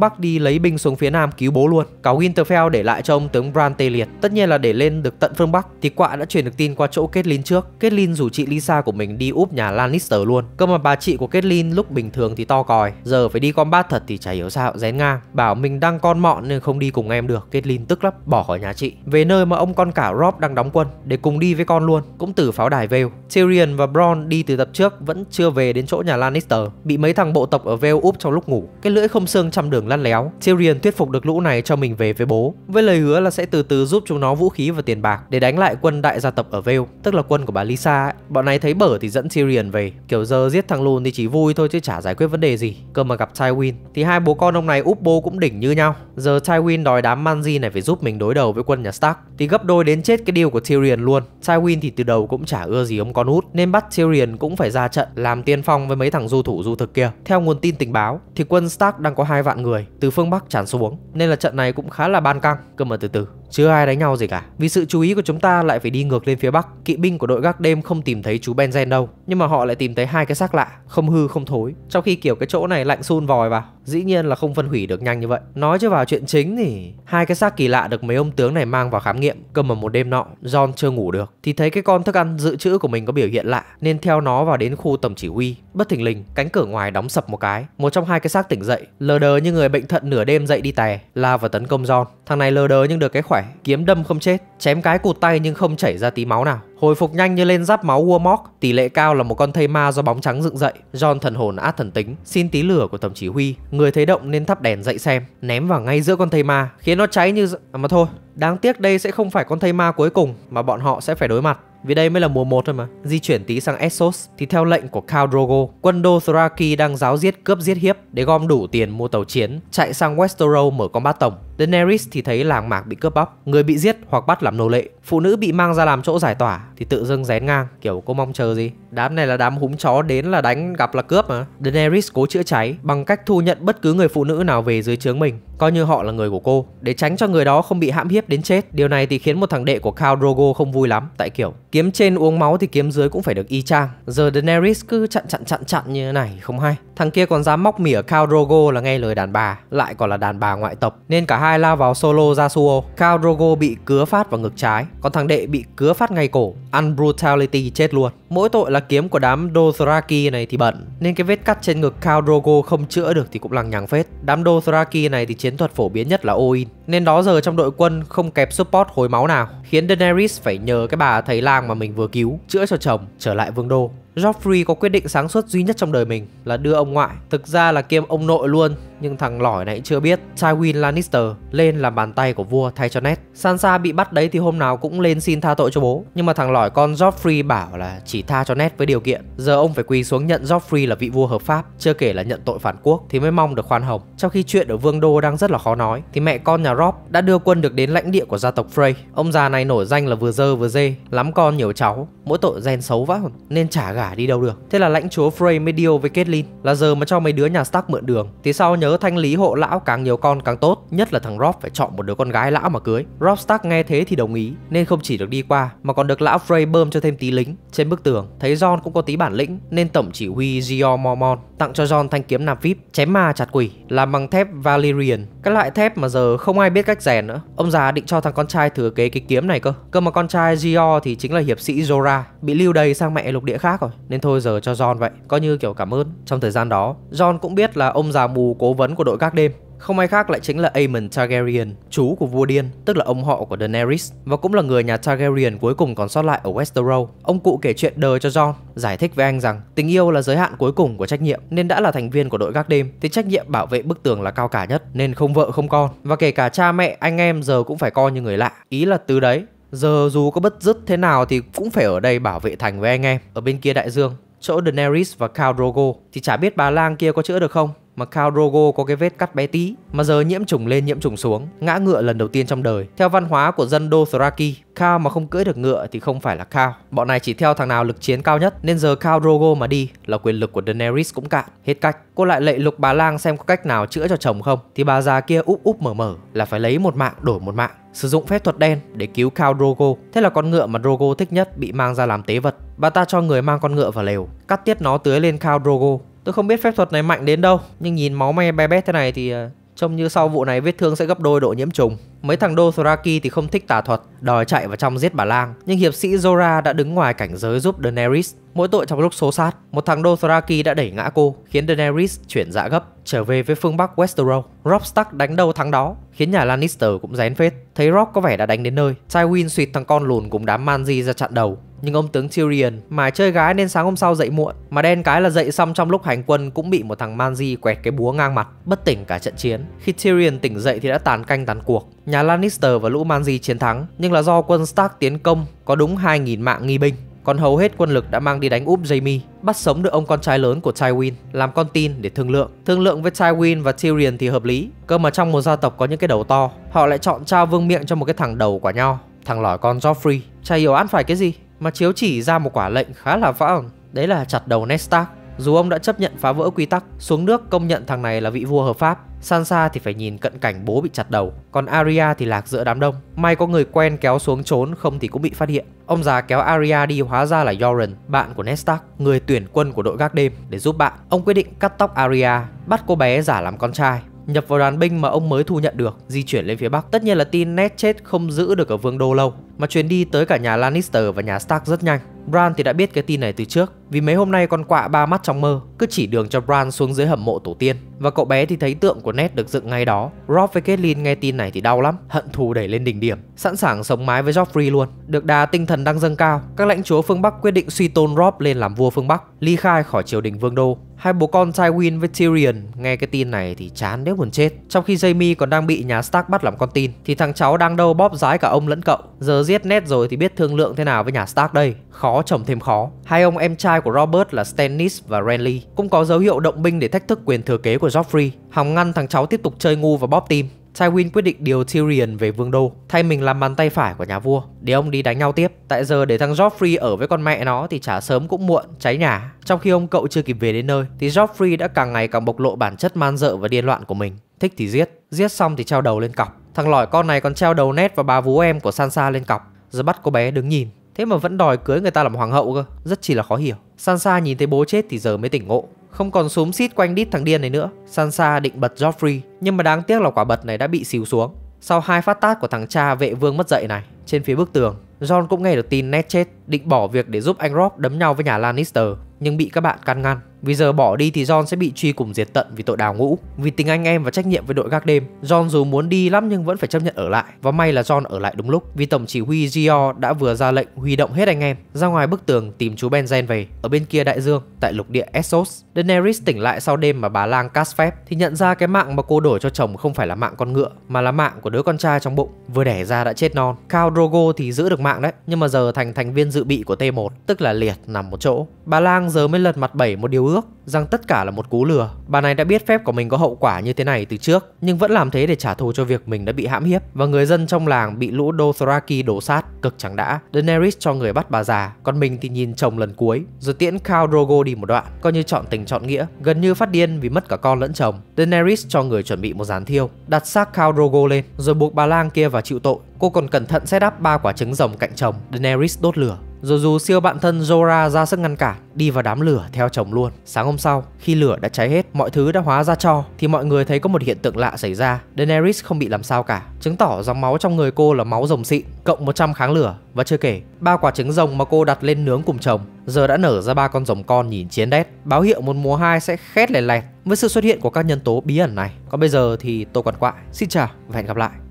Speaker 1: Bắc đi lấy binh xuống phía Nam cứu bố luôn. Cáo Winterfell để lại cho ông tướng Bran tê liệt, tất nhiên là để lên được tận phương Bắc thì quạ đã truyền được tin qua chỗ Caitlyn trước. Caitlyn rủ chị Lisa của mình đi úp nhà Lannister luôn. Cơ mà bà chị của Caitlyn lúc bình thường thì to còi, giờ phải đi combat thật thì chả hiểu sao rén ngang. Bảo mình đang con mọn nên không đi cùng em được. Caitlyn tức lắm, bỏ khỏi nhà chị. Về nơi mà ông con cả Rob đang đóng quân để cùng đi với con luôn, cũng từ pháo đài Vale. Tyrion và Bronn đi từ tập trước vẫn chưa về đến chỗ nhà Lannister, bị mấy thằng bộ tộc ở Vale úp trong lúc ngủ. Cái lưỡi không xương trăm đường lăn léo, Tyrion thuyết phục được lũ này cho mình về với bố, với lời hứa là sẽ từ từ giúp chúng nó vũ khí và tiền bạc để đánh lại đại quân đại gia tộc ở Vale, tức là quân của bà Lisa ấy. Bọn này thấy bở thì dẫn Tyrion về, kiểu giờ giết thằng lùn thì chỉ vui thôi chứ chả giải quyết vấn đề gì. Cơ mà gặp Tywin thì hai bố con ông này úp bô cũng đỉnh như nhau. Giờ Tywin đòi đám Manji này phải giúp mình đối đầu với quân nhà Stark thì gấp đôi đến chết cái điều của Tyrion luôn. Tywin thì từ đầu cũng chả ưa gì ông con út nên bắt Tyrion cũng phải ra trận làm tiên phong với mấy thằng du thủ du thực kia. Theo nguồn tin tình báo thì quân Stark đang có hai vạn người từ phương Bắc tràn xuống nên là trận này cũng khá là ban căng. Cơ mà từ từ chưa ai đánh nhau gì cả Vì sự chú ý của chúng ta lại phải đi ngược lên phía bắc Kỵ binh của đội gác đêm không tìm thấy chú Benzen đâu Nhưng mà họ lại tìm thấy hai cái xác lạ Không hư không thối Trong khi kiểu cái chỗ này lạnh sun vòi vào Dĩ nhiên là không phân hủy được nhanh như vậy. Nói cho vào chuyện chính thì hai cái xác kỳ lạ được mấy ông tướng này mang vào khám nghiệm cầm ở một đêm nọ, John chưa ngủ được thì thấy cái con thức ăn dự trữ của mình có biểu hiện lạ nên theo nó vào đến khu tầm chỉ huy. Bất thình lình, cánh cửa ngoài đóng sập một cái, một trong hai cái xác tỉnh dậy, lờ đờ như người bệnh thận nửa đêm dậy đi tè, la và tấn công John. Thằng này lờ đờ nhưng được cái khỏe, kiếm đâm không chết, chém cái cụt tay nhưng không chảy ra tí máu nào. Hồi phục nhanh như lên giáp máu Warmog, tỷ lệ cao là một con thây ma do bóng trắng dựng dậy. John thần hồn át thần tính, xin tí lửa của tổng chỉ huy. Người thấy động nên thắp đèn dậy xem, ném vào ngay giữa con thây ma, khiến nó cháy như... À mà thôi, đáng tiếc đây sẽ không phải con thây ma cuối cùng mà bọn họ sẽ phải đối mặt vì đây mới là mùa 1 thôi mà. Di chuyển tí sang Essos thì theo lệnh của Khal Drogo, quân Dothraki đang giáo giết cướp giết hiếp để gom đủ tiền mua tàu chiến, chạy sang Westeros mở combat tổng. Daenerys thì thấy làng mạc bị cướp bóc, người bị giết hoặc bắt làm nô lệ, phụ nữ bị mang ra làm chỗ giải tỏa thì tự dưng rén ngang, kiểu cô mong chờ gì. Đám này là đám húng chó đến là đánh gặp là cướp mà. Daenerys cố chữa cháy bằng cách thu nhận bất cứ người phụ nữ nào về dưới trướng mình, coi như họ là người của cô, để tránh cho người đó không bị hãm hiếp đến chết. Điều này thì khiến một thằng đệ của Khal Drogo không vui lắm, tại kiểu kiếm trên uống máu thì kiếm dưới cũng phải được y chang. Giờ Daenerys cứ chặn chặn chặn chặn như thế này không hay. Thằng kia còn dám móc mỉa Khal Drogo là nghe lời đàn bà, lại còn là đàn bà ngoại tộc, nên cả hai lao vào solo Yasuo. Khal Drogo bị cứa phát vào ngực trái, còn thằng đệ bị cứa phát ngay cổ, Unbrutality chết luôn. Mỗi tội là kiếm của đám Dothraki này thì bận Nên cái vết cắt trên ngực Khao Drogo không chữa được thì cũng lằng nhằng phết Đám Dothraki này thì chiến thuật phổ biến nhất là Oin Nên đó giờ trong đội quân không kẹp support hồi máu nào Khiến Daenerys phải nhờ cái bà thầy lang mà mình vừa cứu Chữa cho chồng trở lại vương đô Joffrey có quyết định sáng suốt duy nhất trong đời mình là đưa ông ngoại Thực ra là kiêm ông nội luôn nhưng thằng lỏi này chưa biết Tywin Lannister lên làm bàn tay của vua thay cho Ned. Sansa bị bắt đấy thì hôm nào cũng lên xin tha tội cho bố, nhưng mà thằng lỏi con Joffrey bảo là chỉ tha cho Ned với điều kiện giờ ông phải quỳ xuống nhận Joffrey là vị vua hợp pháp, chưa kể là nhận tội phản quốc thì mới mong được khoan hồng. Trong khi chuyện ở Vương đô đang rất là khó nói thì mẹ con nhà Rob đã đưa quân được đến lãnh địa của gia tộc Frey. Ông già này nổi danh là vừa dơ vừa dê, lắm con nhiều cháu, mỗi tội gen xấu vã nên chả gả đi đâu được. Thế là lãnh chúa Frey mới điều với Catelyn là giờ mà cho mấy đứa nhà Stark mượn đường. Thì sau nhờ nhớ thanh lý hộ lão càng nhiều con càng tốt, nhất là thằng Rob phải chọn một đứa con gái lão mà cưới. Rob Stark nghe thế thì đồng ý, nên không chỉ được đi qua mà còn được lão Frey bơm cho thêm tí lính. Trên bức tường, thấy John cũng có tí bản lĩnh nên tổng chỉ huy Gio Mormon tặng cho John thanh kiếm nạp vip chém ma chặt quỷ làm bằng thép Valyrian, cái loại thép mà giờ không ai biết cách rèn nữa. Ông già định cho thằng con trai thừa kế cái kiếm này cơ. Cơ mà con trai Gio thì chính là hiệp sĩ Zora, bị lưu đầy sang mẹ lục địa khác rồi, nên thôi giờ cho John vậy, coi như kiểu cảm ơn. Trong thời gian đó, John cũng biết là ông già mù cố vấn của đội gác đêm. Không ai khác lại chính là Aemon Targaryen, chú của vua điên, tức là ông họ của Daenerys và cũng là người nhà Targaryen cuối cùng còn sót lại ở Westeros. Ông cụ kể chuyện đời cho Jon, giải thích với anh rằng tình yêu là giới hạn cuối cùng của trách nhiệm, nên đã là thành viên của đội gác đêm thì trách nhiệm bảo vệ bức tường là cao cả nhất, nên không vợ không con và kể cả cha mẹ anh em giờ cũng phải coi như người lạ. Ý là từ đấy Giờ dù có bất dứt thế nào thì cũng phải ở đây bảo vệ thành với anh em Ở bên kia đại dương Chỗ Daenerys và Khal Drogo Thì chả biết bà lang kia có chữa được không mà Khao Drogo có cái vết cắt bé tí mà giờ nhiễm trùng lên nhiễm trùng xuống, ngã ngựa lần đầu tiên trong đời. Theo văn hóa của dân Dothraki, Khao mà không cưỡi được ngựa thì không phải là Khao. Bọn này chỉ theo thằng nào lực chiến cao nhất nên giờ Khao Drogo mà đi là quyền lực của Daenerys cũng cạn, hết cách. Cô lại lệ lục bà lang xem có cách nào chữa cho chồng không thì bà già kia úp úp mở mở là phải lấy một mạng đổi một mạng sử dụng phép thuật đen để cứu Khao Drogo. Thế là con ngựa mà Drogo thích nhất bị mang ra làm tế vật. Bà ta cho người mang con ngựa vào lều, cắt tiết nó tưới lên Khao Drogo Tôi không biết phép thuật này mạnh đến đâu, nhưng nhìn máu me be bét thế này thì ờ, trông như sau vụ này vết thương sẽ gấp đôi độ nhiễm trùng. Mấy thằng Dothraki thì không thích tà thuật, đòi chạy vào trong giết bà lang, nhưng hiệp sĩ Zora đã đứng ngoài cảnh giới giúp Daenerys. Mỗi tội trong lúc xô sát, một thằng Dothraki đã đẩy ngã cô, khiến Daenerys chuyển dạ gấp, trở về với phương bắc Westeros. Robb Stark đánh đâu thắng đó, khiến nhà Lannister cũng rén phết. Thấy Robb có vẻ đã đánh đến nơi, Tywin suyệt thằng con lùn cùng đám Manji ra chặn đầu, nhưng ông tướng Tyrion mải chơi gái nên sáng hôm sau dậy muộn Mà đen cái là dậy xong trong lúc hành quân cũng bị một thằng Manji quẹt cái búa ngang mặt Bất tỉnh cả trận chiến Khi Tyrion tỉnh dậy thì đã tàn canh tàn cuộc nhà Lannister và lũ Manji chiến thắng, nhưng là do quân Stark tiến công có đúng 2.000 mạng nghi binh, còn hầu hết quân lực đã mang đi đánh úp Jaime, bắt sống được ông con trai lớn của Tywin, làm con tin để thương lượng. Thương lượng với Tywin và Tyrion thì hợp lý, cơ mà trong một gia tộc có những cái đầu to, họ lại chọn trao vương miệng cho một cái thằng đầu quả nho, thằng lỏi con Joffrey, chả hiểu ăn phải cái gì, mà chiếu chỉ ra một quả lệnh khá là vã ẩn, đấy là chặt đầu Ned Stark dù ông đã chấp nhận phá vỡ quy tắc, xuống nước công nhận thằng này là vị vua hợp pháp, Sansa thì phải nhìn cận cảnh bố bị chặt đầu, còn Arya thì lạc giữa đám đông. May có người quen kéo xuống trốn không thì cũng bị phát hiện. Ông già kéo Arya đi hóa ra là Yoren, bạn của Ned Stark, người tuyển quân của đội gác đêm để giúp bạn. Ông quyết định cắt tóc Arya, bắt cô bé giả làm con trai nhập vào đoàn binh mà ông mới thu nhận được, di chuyển lên phía Bắc. Tất nhiên là tin Ned chết không giữ được ở Vương Đô lâu, mà chuyến đi tới cả nhà Lannister và nhà Stark rất nhanh. Bran thì đã biết cái tin này từ trước, vì mấy hôm nay con quạ ba mắt trong mơ cứ chỉ đường cho Bran xuống dưới hầm mộ tổ tiên và cậu bé thì thấy tượng của Ned được dựng ngay đó. Rob với Catelyn nghe tin này thì đau lắm, hận thù đẩy lên đỉnh điểm, sẵn sàng sống mái với Joffrey luôn. Được đà tinh thần đang dâng cao, các lãnh chúa phương Bắc quyết định suy tôn Rob lên làm vua phương Bắc, ly khai khỏi triều đình vương đô. Hai bố con Tywin với Tyrion nghe cái tin này thì chán đến buồn chết. Trong khi Jaime còn đang bị nhà Stark bắt làm con tin, thì thằng cháu đang đâu bóp rái cả ông lẫn cậu. Giờ giết Ned rồi thì biết thương lượng thế nào với nhà Stark đây Khó chồng thêm khó Hai ông em trai của Robert là Stannis và Renly Cũng có dấu hiệu động binh để thách thức quyền thừa kế của Joffrey Hòng ngăn thằng cháu tiếp tục chơi ngu và bóp tim Tywin quyết định điều Tyrion về vương đô thay mình làm bàn tay phải của nhà vua để ông đi đánh nhau tiếp. Tại giờ để thằng Joffrey ở với con mẹ nó thì chả sớm cũng muộn cháy nhà. Trong khi ông cậu chưa kịp về đến nơi thì Joffrey đã càng ngày càng bộc lộ bản chất man dợ và điên loạn của mình. Thích thì giết, giết xong thì treo đầu lên cọc. Thằng lỏi con này còn treo đầu nét và bà vú em của Sansa lên cọc, rồi bắt cô bé đứng nhìn. Thế mà vẫn đòi cưới người ta làm hoàng hậu cơ, rất chỉ là khó hiểu. Sansa nhìn thấy bố chết thì giờ mới tỉnh ngộ, không còn súng xít quanh đít thằng điên này nữa. Sansa định bật Joffrey, nhưng mà đáng tiếc là quả bật này đã bị xìu xuống. Sau hai phát tát của thằng cha vệ vương mất dậy này, trên phía bức tường, Jon cũng nghe được tin Ned chết, định bỏ việc để giúp anh Rob đấm nhau với nhà Lannister, nhưng bị các bạn can ngăn. Vì giờ bỏ đi thì John sẽ bị truy cùng diệt tận vì tội đào ngũ. Vì tình anh em và trách nhiệm với đội gác đêm, John dù muốn đi lắm nhưng vẫn phải chấp nhận ở lại. Và may là John ở lại đúng lúc vì tổng chỉ huy Gio đã vừa ra lệnh huy động hết anh em ra ngoài bức tường tìm chú Benzen về ở bên kia đại dương tại lục địa Essos. Daenerys tỉnh lại sau đêm mà bà lang cast phép thì nhận ra cái mạng mà cô đổi cho chồng không phải là mạng con ngựa mà là mạng của đứa con trai trong bụng vừa đẻ ra đã chết non. Khao Drogo thì giữ được mạng đấy nhưng mà giờ thành thành viên dự bị của T1 tức là liệt nằm một chỗ. Bà lang giờ mới lật mặt bảy một điều ước rằng tất cả là một cú lừa. Bà này đã biết phép của mình có hậu quả như thế này từ trước, nhưng vẫn làm thế để trả thù cho việc mình đã bị hãm hiếp và người dân trong làng bị lũ Dothraki đổ sát, cực chẳng đã. Daenerys cho người bắt bà già, còn mình thì nhìn chồng lần cuối, rồi tiễn Khao Drogo đi một đoạn, coi như chọn tình chọn nghĩa, gần như phát điên vì mất cả con lẫn chồng. Daenerys cho người chuẩn bị một gián thiêu, đặt xác Khao Drogo lên, rồi buộc bà lang kia vào chịu tội. Cô còn cẩn thận set up ba quả trứng rồng cạnh chồng Daenerys đốt lửa rồi dù siêu bạn thân Zora ra sức ngăn cản, đi vào đám lửa theo chồng luôn. Sáng hôm sau, khi lửa đã cháy hết, mọi thứ đã hóa ra cho, thì mọi người thấy có một hiện tượng lạ xảy ra. Daenerys không bị làm sao cả, chứng tỏ dòng máu trong người cô là máu rồng xịn, cộng 100 kháng lửa. Và chưa kể, ba quả trứng rồng mà cô đặt lên nướng cùng chồng, giờ đã nở ra ba con rồng con nhìn chiến đét, báo hiệu một mùa 2 sẽ khét lẹt lẹt với sự xuất hiện của các nhân tố bí ẩn này. Còn bây giờ thì tôi quạt quại, xin chào và hẹn gặp lại.